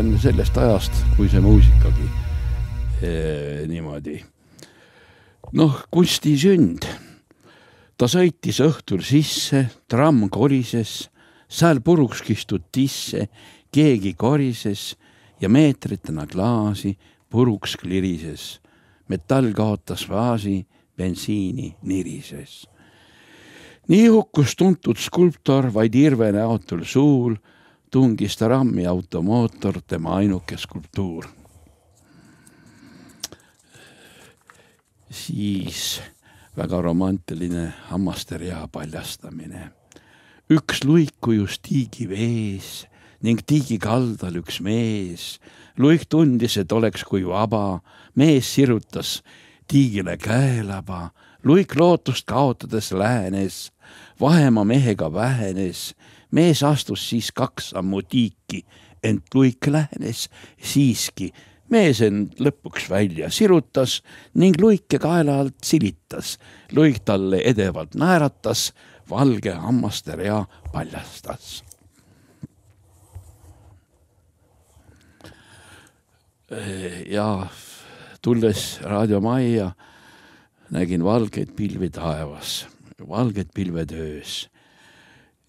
olen sellest ajast, kui see muusikagi eee, eh, niimoodi. noh, Kusti sünd. ta sõitis õhtul sisse, tramm korises, seal puruks kistud tisse, keegi korises ja meetritena klaasi puruks klirises. metall kaotas faasi, bensiini nirises nii hukkus tuntud skulptor vaid irve näotul suul tungis ta rammi automootor, tema ainuke skulptuur. siis väga romantiline hammaste rea paljastamine. üks luik kujus tiigi vees ning tiigi kaldal üks mees. luik tundis, et oleks kui vaba, mees sirutas tiigile käelaba Luik lootust kaotades läänes, vahemaa mehega vähenes. mees astus siis kaks sammu tiiki, ent Luik lähenes siiski. mees end lõpuks välja sirutas ning Luike kaela alt silitas. Luik talle edevalt naeratas, valge hammaste rea paljastas ja tulles raadiomajja nägin valgeid pilvi taevas, valged pilved öös.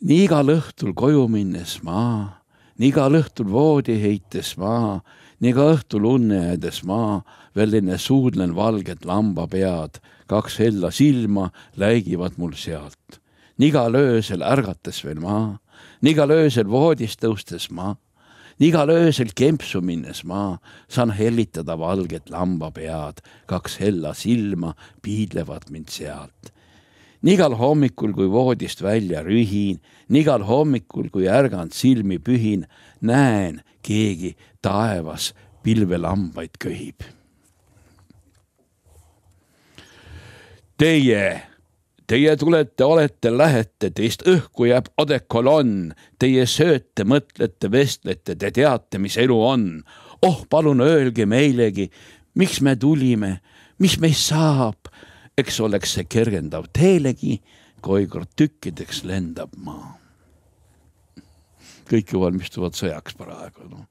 nii igal õhtul koju minnes ma, nii igal õhtul voodi heites ma, nii iga õhtul unne jäädes ma, veel enne suudlen valget lambapead, kaks hella silma läigivad mul sealt. nii igal öösel ärgates veel ma, nii igal öösel voodist tõustes ma igal öösel kempsu minnes ma saan hellitada valget lambapead, kaks hella silma piidlevad mind sealt. igal hommikul, kui voodist välja rühin, igal hommikul, kui ärganud silmi pühin, näen keegi taevas pilvelambaid köhib. Teie Teie tulete, olete, lähete, teist õhku jääb adekolonn, teie sööte, mõtlete, vestlete, te teate, mis elu on. oh, palun öelge meilegi, miks me tulime, mis meist saab, eks oleks see kergendav teelegi, kui kord tükkideks lendab maa. kõik ju valmistuvad sõjaks praegu, noh